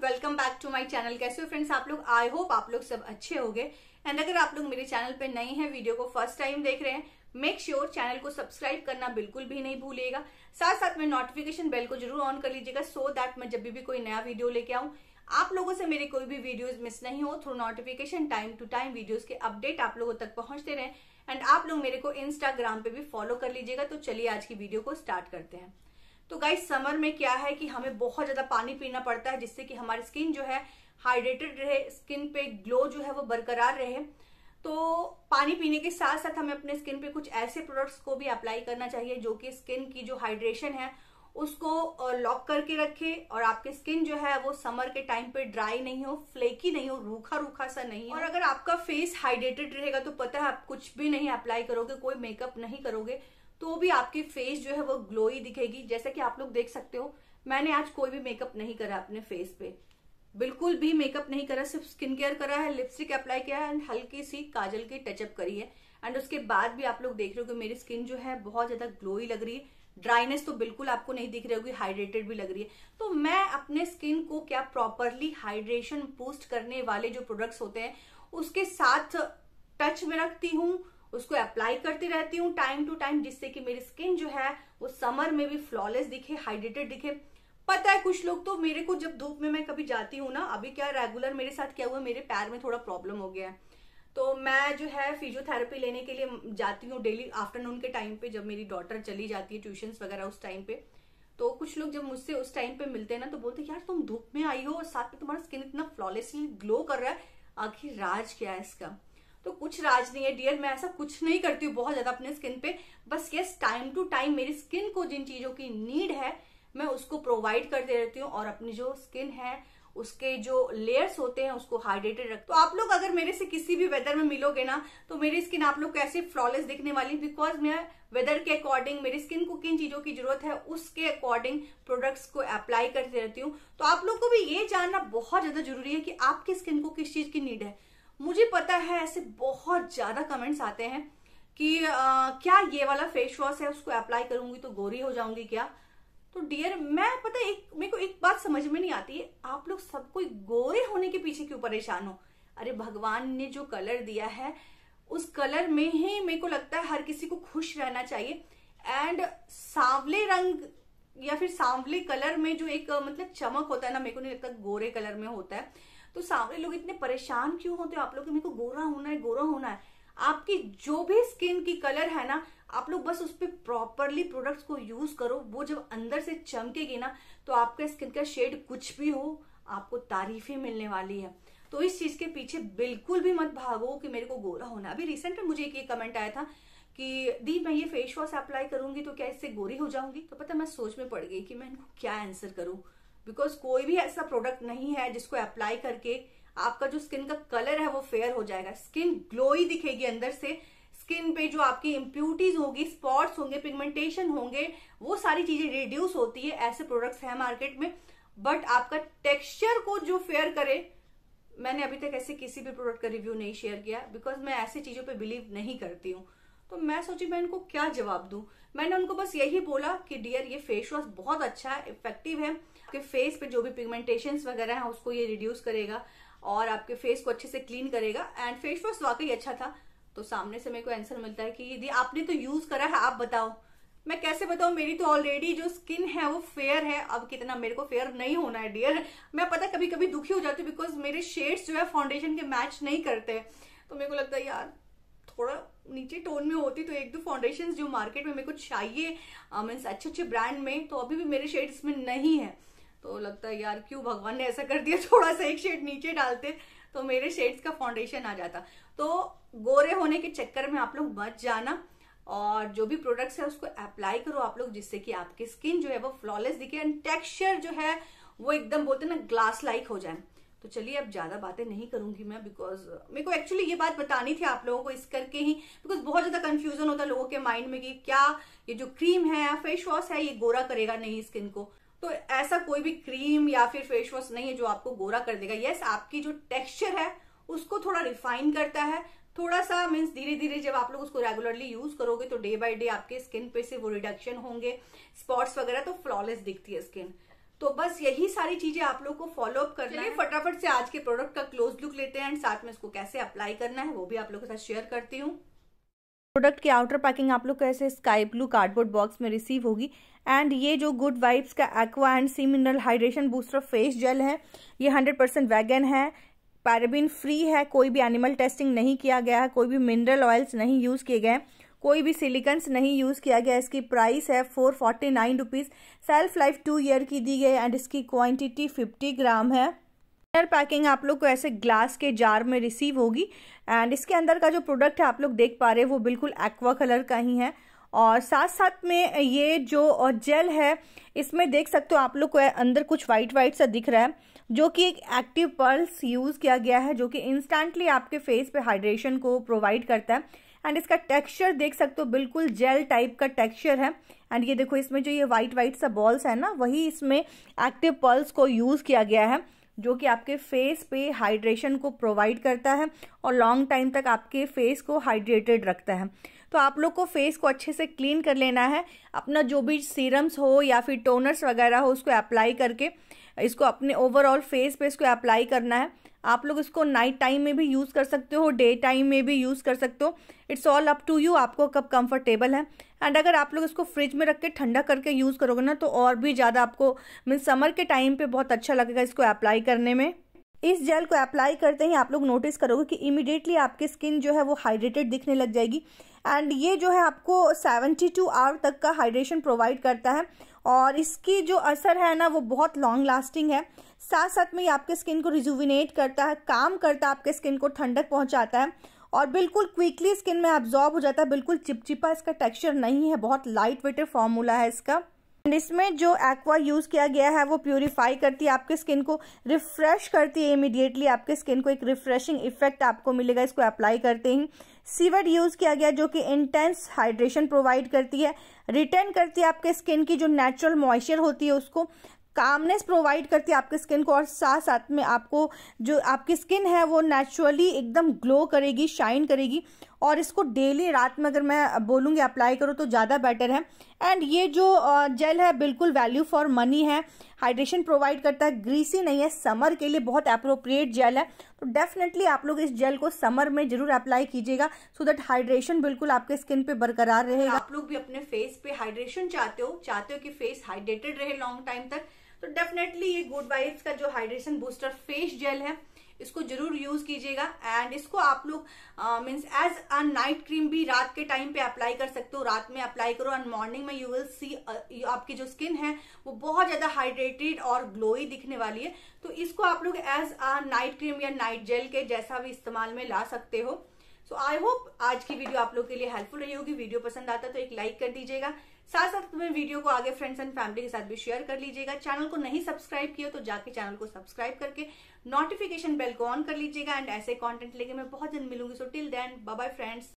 welcome back to my channel कैसे हो friends आप लोग आई होप आप लोग सब अच्छे होंगे एंड अगर आप लोग मेरे चैनल पे नए हैं वीडियो को फर्स्ट टाइम देख रहे हैं मेक श्योर sure चैनल को सब्सक्राइब करना बिल्कुल भी नहीं भूलिएगा साथ साथ में नोटिफिकेशन बेल को जरूर ऑन कर लीजिएगा सो so दैट मैं जब भी कोई नया वीडियो लेके आऊँ आप लोगों से मेरी कोई भी वीडियोस मिस नहीं हो through notification time to time videos के अपडेट आप लोगों तक पहुंचते रहे एंड आप लोग मेरे को इंस्टाग्राम पे भी फॉलो कर लीजिएगा तो चलिए आज की वीडियो को स्टार्ट करते हैं तो गाइस समर में क्या है कि हमें बहुत ज़्यादा पानी पीना पड़ता है जिससे कि हमारी स्किन जो है हाइड्रेटेड रहे स्किन पे ग्लो जो है वो बरकरार रहे तो पानी पीने के साथ साथ हमें अपने स्किन पे कुछ ऐसे प्रोडक्ट्स को भी अप्लाई करना चाहिए जो कि स्किन की जो हाइड्रेशन है उसको लॉक करके रखें और आपके स्किन जो है वो समर के टाइम पे ड्राई नहीं हो फ्लेकी नहीं हो रूखा रूखा सा नहीं हो और अगर आपका फेस हाइड्रेटेड रहेगा तो पता है आप कुछ भी नहीं अप्लाई करोगे कोई मेकअप नहीं करोगे तो भी आपकी फेस जो है वो ग्लोई दिखेगी जैसा कि आप लोग देख सकते हो मैंने आज कोई भी मेकअप नहीं करा अपने फेस पे बिल्कुल भी मेकअप नहीं करा सिर्फ स्किन केयर करा है लिपस्टिक अप्लाई किया है एंड हल्की सी काजल की टचअप करी है एंड उसके बाद भी आप लोग देख रहे हो कि मेरी स्किन जो है बहुत ज्यादा ग्लोई लग रही है ड्राइनेस तो बिल्कुल आपको नहीं दिख रही होगी हाइड्रेटेड भी लग रही है तो मैं अपने स्किन को क्या प्रॉपरली हाइड्रेशन बूस्ट करने वाले जो प्रोडक्ट्स होते हैं उसके साथ टच में रखती हूँ उसको अप्लाई करती रहती हूँ टाइम टू टाइम जिससे कि मेरी स्किन जो है वो समर में भी फ्लॉलेस दिखे हाइड्रेटेड दिखे पता है कुछ लोग तो मेरे को जब धूप में मैं कभी जाती हूँ ना अभी क्या रेगुलर मेरे साथ क्या हुआ मेरे पैर में थोड़ा प्रॉब्लम हो गया है तो मैं जो है फिजियोथेरेपी लेने के लिए जाती हूँ डेली आफ्टरनून के टाइम पे जब मेरी डॉटर चली जाती है ट्यूशन वगैरह उस टाइम पे तो कुछ लोग जब मुझसे उस टाइम पे मिलते हैं ना तो बोलते हैं यार तुम धूप में आई हो और साथ में तुम्हारा स्किन इतना फ्लॉलेसली ग्लो कर रहा है आखिर राज क्या है इसका तो कुछ राज नहीं है डियर मैं ऐसा कुछ नहीं करती हूँ बहुत ज्यादा अपने स्किन पे बस यस टाइम टू टाइम मेरी स्किन को जिन चीजों की नीड है मैं उसको प्रोवाइड करते रहती हूँ और अपनी जो स्किन है उसके जो लेयर्स होते हैं उसको हाइड्रेटेड रख तो आप लोग अगर मेरे से किसी भी वेदर में मिलोगे ना तो मेरी स्किन आप लोग कैसे फ्लॉलेस दिखने वाली बिकॉज मैं वेदर के अकॉर्डिंग मेरी स्किन को किन चीजों की जरूरत है उसके अकॉर्डिंग प्रोडक्ट्स को अप्लाई करती रहती हूँ तो आप लोग को भी ये जानना बहुत ज्यादा जरूरी है कि आपकी स्किन को किस चीज की नीड है मुझे पता है ऐसे बहुत ज्यादा कमेंट्स आते हैं कि आ, क्या ये वाला फेस वॉश है उसको अप्लाई करूंगी तो गोरी हो जाऊंगी क्या तो डियर मैं पता एक मेरे को एक बात समझ में नहीं आती है आप लोग सब कोई गोरे होने के पीछे क्यों परेशान हो अरे भगवान ने जो कलर दिया है उस कलर में ही मेरे को लगता है हर किसी को खुश रहना चाहिए एंड सांवले रंग या फिर सांवले कलर में जो एक मतलब चमक होता है ना मेरे को नहीं लगता गोरे कलर में होता है तो सांवले लोग इतने परेशान क्यों होते हो आप लोग मेरे को गोरा होना है गोरा होना है आपकी जो भी स्किन की कलर है ना आप लोग बस उस पर प्रॉपरली प्रोडक्ट्स को यूज करो वो जब अंदर से चमकेगी ना तो आपका स्किन का शेड कुछ भी हो आपको तारीफ ही मिलने वाली है तो इस चीज के पीछे बिल्कुल भी मत भागो कि मेरे को गोरा होना अभी रिसेंट में मुझे एक ये कमेंट आया था कि दी मैं ये फेस वॉश अप्लाई करूंगी तो क्या इससे गोरी हो जाऊंगी तो पता मैं सोच में पड़ गई कि मैं इनको क्या आंसर करूं बिकॉज कोई भी ऐसा प्रोडक्ट नहीं है जिसको अप्लाई करके आपका जो स्किन का कलर है वो फेयर हो जाएगा स्किन ग्लोई दिखेगी अंदर से स्किन पे जो आपकी इम्प्यूटीज होगी स्पॉट्स होंगे पिगमेंटेशन होंगे वो सारी चीजें रिड्यूस होती है ऐसे प्रोडक्ट्स हैं मार्केट में बट आपका टेक्सचर को जो फेयर करे मैंने अभी तक ऐसे किसी भी प्रोडक्ट का रिव्यू नहीं शेयर किया बिकॉज मैं ऐसी चीजों पे बिलीव नहीं करती हूँ तो मैं सोची मैं इनको क्या जवाब दू मैंने उनको बस यही बोला कि डियर ये फेस वॉश बहुत अच्छा है इफेक्टिव है कि फेस पे जो भी पिगमेंटेशन वगैरह है उसको ये रिड्यूस करेगा और आपके फेस को अच्छे से क्लीन करेगा एंड फेस वॉश वाकई अच्छा था तो सामने से मेरे को आंसर मिलता है कि यदि आपने तो यूज करा है आप बताओ मैं कैसे बताऊं मेरी तो ऑलरेडी जो स्किन है वो फेयर है अब कितना मेरे को फेयर नहीं होना है डियर मैं पता कभी कभी दुखी हो जाती हूँ बिकॉज मेरे शेड्स जो है फाउंडेशन के मैच नहीं करते तो मेरे को लगता है यार थोड़ा नीचे टोन में होती तो एक दो फाउंडेशन जो मार्केट में मेरे को चाहिए मीन्स अच्छे अच्छे ब्रांड में तो अभी भी मेरे शेड इसमें नहीं है तो लगता है यार क्यों भगवान ने ऐसा कर दिया थोड़ा सा एक शेड नीचे डालते तो मेरे शेड्स का फाउंडेशन आ जाता तो गोरे होने के चक्कर में आप लोग मत जाना और जो भी प्रोडक्ट्स है उसको अप्लाई करो आप लोग जिससे कि आपकी स्किन जो है वो फ्लॉलेस दिखे एंड टेक्सचर जो है वो एकदम बोलते ना ग्लास लाइक हो जाए तो चलिए अब ज्यादा बातें नहीं करूंगी मैं बिकॉज मेरे को एक्चुअली ये बात बतानी थी आप लोगों को इस करके ही बिकॉज बहुत ज्यादा कंफ्यूजन होता है लोगों के माइंड में कि क्या ये जो क्रीम है या फेस वॉश है ये गोरा करेगा नहीं स्किन को तो ऐसा कोई भी क्रीम या फिर फेस वॉश नहीं है जो आपको गोरा कर देगा यस आपकी जो टेक्सचर है उसको थोड़ा रिफाइन करता है थोड़ा सा मीन्स धीरे धीरे जब आप लोग उसको रेगुलरली यूज करोगे तो डे बाय डे आपके स्किन पे से वो रिडक्शन होंगे स्पॉट्स वगैरह तो फ्लॉलेस दिखती है स्किन तो बस यही सारी चीजें आप लोग को फॉलो अप करना है फटाफट से आज के प्रोडक्ट का क्लोज लुक लेते हैं एंड साथ में इसको कैसे अप्लाई करना है वो भी आप लोग के साथ शेयर करती हूँ प्रोडक्ट की आउटर पैकिंग आप लोग कैसे स्काई ब्लू कार्डबोर्ड बॉक्स में रिसीव होगी एंड ये जो गुड वाइब्स का aqua and sea mineral hydration booster face gel है ये 100% परसेंट वैगन है पैराबिन फ्री है कोई भी एनिमल टेस्टिंग नहीं किया गया है कोई भी मिनरल ऑयल्स नहीं यूज़ किए गए कोई भी सिलिकन्स नहीं यूज़ किया गया इसकी प्राइस है four forty nine rupees shelf life two year की दी गई एंड इसकी क्वांटिटी फिफ्टी ग्राम है इनर पैकिंग आप लोग को ऐसे ग्लास के जार में रिसीव होगी एंड इसके अंदर का जो प्रोडक्ट है आप लोग देख पा रहे हैं वो बिल्कुल एक्वा कलर का ही है और साथ साथ में ये जो जेल है इसमें देख सकते हो आप लोग को अंदर कुछ वाइट वाइट सा दिख रहा है जो कि एक एक्टिव पल्स यूज़ किया गया है जो कि इंस्टेंटली आपके फेस पे हाइड्रेशन को प्रोवाइड करता है एंड इसका टेक्सचर देख सकते हो बिल्कुल जेल टाइप का टेक्सचर है एंड ये देखो इसमें जो ये वाइट वाइट सा बॉल्स है ना वही इसमें एक्टिव पल्स को यूज़ किया गया है जो कि आपके फेस पे हाइड्रेशन को प्रोवाइड करता है और लॉन्ग टाइम तक आपके फेस को हाइड्रेटेड रखता है तो आप लोग को फेस को अच्छे से क्लीन कर लेना है अपना जो भी सीरम्स हो या फिर टोनर्स वगैरह हो उसको अप्लाई करके इसको अपने ओवरऑल फेस पे इसको अप्लाई करना है आप लोग इसको नाइट टाइम में भी यूज़ कर सकते हो डे टाइम में भी यूज़ कर सकते हो it's all up to you आपको कब कंफर्टेबल है एंड अगर आप लोग इसको फ्रिज में रख के ठंडा करके यूज़ करोगे ना तो और भी ज़्यादा आपको मीन समर के टाइम पे बहुत अच्छा लगेगा इसको अप्लाई करने में इस जेल को अप्लाई करते ही आप लोग नोटिस करोगे कि इमिडिएटली आपकी स्किन जो है वो हाइड्रेटेड दिखने लग जाएगी एंड ये जो है आपको 72 टू आवर तक का हाइड्रेशन प्रोवाइड करता है और इसकी जो असर है ना वो बहुत लॉन्ग लास्टिंग है साथ साथ में ये आपके स्किन को रिजुविनेट करता है काम करता है आपके स्किन को ठंडक पहुंचाता है और बिल्कुल क्विकली स्किन में एब्जॉर्ब हो जाता है बिल्कुल चिपचिपा इसका टेक्सचर नहीं है बहुत लाइट वेटेड फॉर्मूला है इसका इसमें जो एक्वा यूज़ किया गया है वो प्योरीफाई करती है आपके स्किन को रिफ्रेश करती है इमिडिएटली आपके स्किन को एक रिफ्रेशिंग इफेक्ट आपको मिलेगा इसको अप्लाई करते ही सीवड यूज़ किया गया जो कि इंटेंस हाइड्रेशन प्रोवाइड करती है रिटर्न करती है आपके स्किन की जो नेचुरल मॉइस्चर होती है उसको कामनेस प्रोवाइड करती है आपके स्किन को और साथ साथ में आपको जो आपकी स्किन है वो नेचुरली एकदम ग्लो करेगी शाइन करेगी और इसको डेली रात में अगर मैं बोलूँगी अप्लाई करो तो ज़्यादा बेटर है एंड ये जो जेल है बिल्कुल वैल्यू फॉर मनी है हाइड्रेशन प्रोवाइड करता है ग्रीसी नहीं है समर के लिए बहुत अप्रोप्रिएट जेल है तो डेफिनेटली आप लोग इस जेल को समर में जरूर अप्लाई कीजिएगा सो दैट हाइड्रेशन बिल्कुल आपके स्किन पे बरकरार रहेगा आप लोग भी अपने फेस पे हाइड्रेशन चाहते हो चाहते हो कि फेस हाइड्रेटेड रहे लॉन्ग टाइम तक तो डेफिनेटली ये गुड वाइब्स का जो हाइड्रेशन बूस्टर फेस जेल है इसको जरूर यूज कीजिएगा एंड इसको आप लोग means as a night cream भी रात के टाइम पे अप्लाई कर सकते हो रात में अप्लाई करो एंड मॉर्निंग में यू विल सी आपकी जो स्किन है वो बहुत ज्यादा हाइड्रेटेड और ग्लोई दिखने वाली है तो इसको आप लोग एज अ नाइट क्रीम या नाइट जेल के जैसा भी इस्तेमाल में ला सकते हो सो आई होप आज की वीडियो आप लोग के लिए हेल्पफुल रही होगी वीडियो पसंद आता तो एक लाइक कर दीजिएगा साथ साथ तुम्हें वीडियो को आगे फ्रेंड्स एंड फैमिली के साथ भी शेयर कर लीजिएगा चैनल को नहीं सब्सक्राइब किया तो जाके चैनल को सब्सक्राइब करके नोटिफिकेशन बेल को ऑन कर लीजिएगा एंड ऐसे कॉन्टेंट लेके मैं बहुत जल्द मिलूंगी so till then bye friends